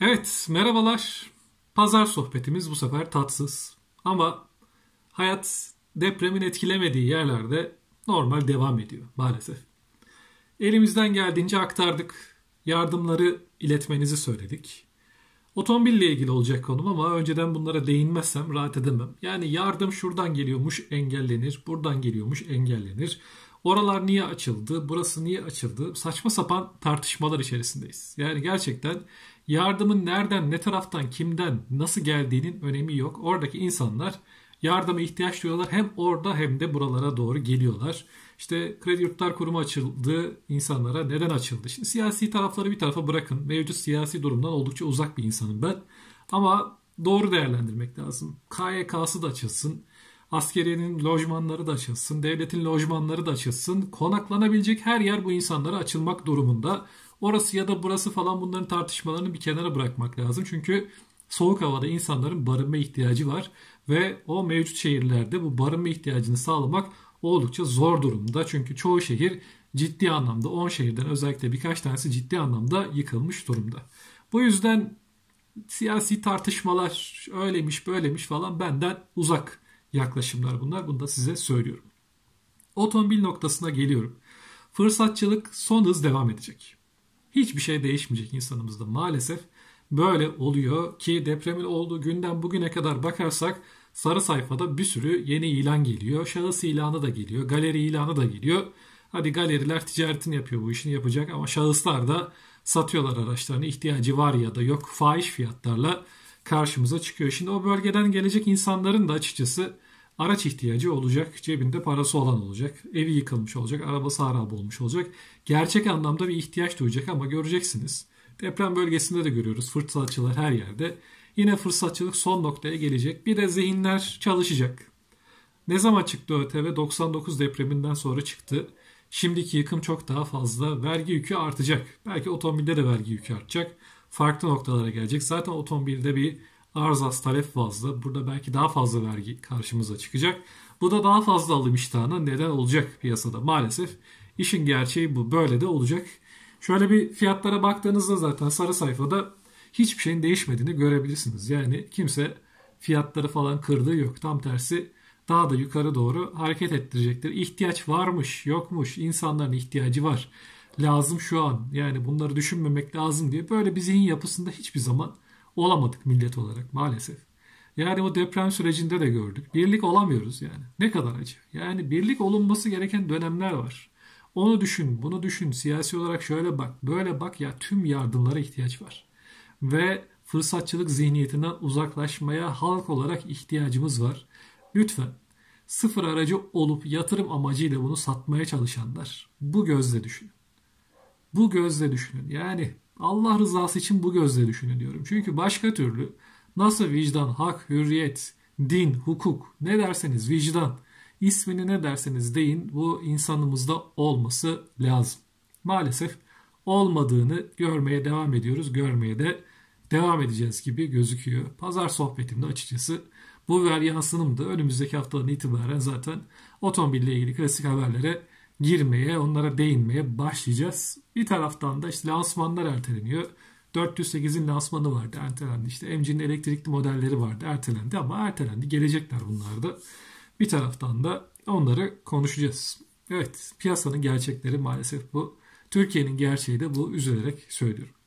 Evet, merhabalar. Pazar sohbetimiz bu sefer tatsız. Ama hayat depremin etkilemediği yerlerde normal devam ediyor maalesef. Elimizden geldiğince aktardık. Yardımları iletmenizi söyledik. Otomobille ilgili olacak konum ama önceden bunlara değinmezsem rahat edemem. Yani yardım şuradan geliyormuş engellenir, buradan geliyormuş engellenir. Oralar niye açıldı? Burası niye açıldı? Saçma sapan tartışmalar içerisindeyiz. Yani gerçekten yardımın nereden, ne taraftan, kimden, nasıl geldiğinin önemi yok. Oradaki insanlar yardıma ihtiyaç duyuyorlar. Hem orada hem de buralara doğru geliyorlar. İşte Kredi Yurtlar Kurumu açıldı insanlara. Neden açıldı? Şimdi siyasi tarafları bir tarafa bırakın. Mevcut siyasi durumdan oldukça uzak bir insanım ben. Ama doğru değerlendirmek lazım. KYK'sı da açılsın. Askeriyenin lojmanları da açılsın, devletin lojmanları da açılsın. Konaklanabilecek her yer bu insanlara açılmak durumunda. Orası ya da burası falan bunların tartışmalarını bir kenara bırakmak lazım. Çünkü soğuk havada insanların barınma ihtiyacı var ve o mevcut şehirlerde bu barınma ihtiyacını sağlamak oldukça zor durumda. Çünkü çoğu şehir ciddi anlamda 10 şehirden özellikle birkaç tanesi ciddi anlamda yıkılmış durumda. Bu yüzden siyasi tartışmalar öylemiş böylemiş falan benden uzak yaklaşımlar bunlar. Bunu da size söylüyorum. Otomobil noktasına geliyorum. Fırsatçılık son hız devam edecek. Hiçbir şey değişmeyecek insanımızda maalesef. Böyle oluyor ki depremin olduğu günden bugüne kadar bakarsak sarı sayfada bir sürü yeni ilan geliyor. Şahıs ilanı da geliyor, galeri ilanı da geliyor. Hadi galeriler ticaretini yapıyor bu işini yapacak ama şahıslar da satıyorlar araçlarını ihtiyacı var ya da yok fahiş fiyatlarla karşımıza çıkıyor. Şimdi o bölgeden gelecek insanların da açıkçası araç ihtiyacı olacak. Cebinde parası olan olacak. Evi yıkılmış olacak. Arabası harap olmuş olacak. Gerçek anlamda bir ihtiyaç duyacak ama göreceksiniz. Deprem bölgesinde de görüyoruz. Fırsatçılar her yerde. Yine fırsatçılık son noktaya gelecek. Bir de zihinler çalışacak. Ne zaman çıktı ÖTV? 99 depreminden sonra çıktı. Şimdiki yıkım çok daha fazla. Vergi yükü artacak. Belki otomobilde de vergi yükü artacak farklı noktalara gelecek. Zaten otomobilde bir arzas talep fazla. Burada belki daha fazla vergi karşımıza çıkacak. Bu da daha fazla alım iştahına neden olacak piyasada. Maalesef İşin gerçeği bu. Böyle de olacak. Şöyle bir fiyatlara baktığınızda zaten sarı sayfada hiçbir şeyin değişmediğini görebilirsiniz. Yani kimse fiyatları falan kırdığı yok. Tam tersi daha da yukarı doğru hareket ettirecektir. İhtiyaç varmış, yokmuş, insanların ihtiyacı var lazım şu an. Yani bunları düşünmemek lazım diye böyle bir zihin yapısında hiçbir zaman olamadık millet olarak maalesef. Yani o deprem sürecinde de gördük. Birlik olamıyoruz yani. Ne kadar acı. Yani birlik olunması gereken dönemler var. Onu düşün, bunu düşün. Siyasi olarak şöyle bak, böyle bak ya tüm yardımlara ihtiyaç var. Ve fırsatçılık zihniyetinden uzaklaşmaya halk olarak ihtiyacımız var. Lütfen sıfır aracı olup yatırım amacıyla bunu satmaya çalışanlar bu gözle düşün. Bu gözle düşünün. Yani Allah rızası için bu gözle düşünün diyorum. Çünkü başka türlü nasıl vicdan, hak, hürriyet, din, hukuk ne derseniz vicdan ismini ne derseniz deyin bu insanımızda olması lazım. Maalesef olmadığını görmeye devam ediyoruz. Görmeye de devam edeceğiz gibi gözüküyor. Pazar sohbetimde açıkçası bu ver da önümüzdeki haftadan itibaren zaten otomobille ilgili klasik haberlere girmeye, onlara değinmeye başlayacağız. Bir taraftan da işte lansmanlar erteleniyor. 408'in lansmanı vardı ertelendi. İşte MG'nin elektrikli modelleri vardı ertelendi ama ertelendi. Gelecekler bunlar da. Bir taraftan da onları konuşacağız. Evet piyasanın gerçekleri maalesef bu. Türkiye'nin gerçeği de bu üzülerek söylüyorum.